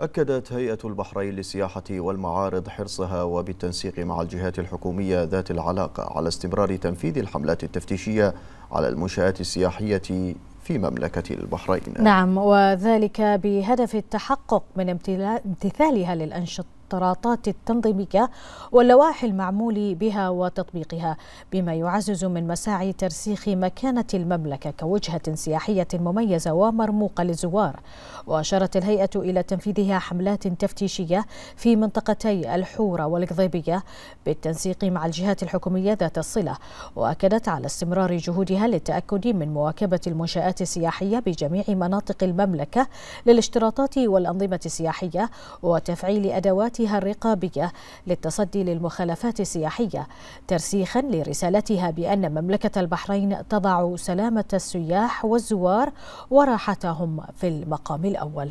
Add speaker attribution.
Speaker 1: أكدت هيئة البحرين للسياحة والمعارض حرصها وبالتنسيق مع الجهات الحكومية ذات العلاقة على استمرار تنفيذ الحملات التفتيشية على المنشآت السياحية في مملكة البحرين
Speaker 2: نعم وذلك بهدف التحقق من امتثالها للأنشطة الاشتراطات التنظيمية واللوائح المعمول بها وتطبيقها بما يعزز من مساعي ترسيخ مكانة المملكة كوجهة سياحية مميزة ومرموقة للزوار وأشارت الهيئة إلى تنفيذها حملات تفتيشية في منطقتي الحورة والقضيبية بالتنسيق مع الجهات الحكومية ذات الصلة وأكدت على استمرار جهودها للتأكد من مواكبة المنشآت السياحية بجميع مناطق المملكة للاشتراطات والأنظمة السياحية وتفعيل أدوات سياستها الرقابية للتصدي للمخالفات السياحية ترسيخا لرسالتها بأن مملكة البحرين تضع سلامة السياح والزوار وراحتهم في المقام الأول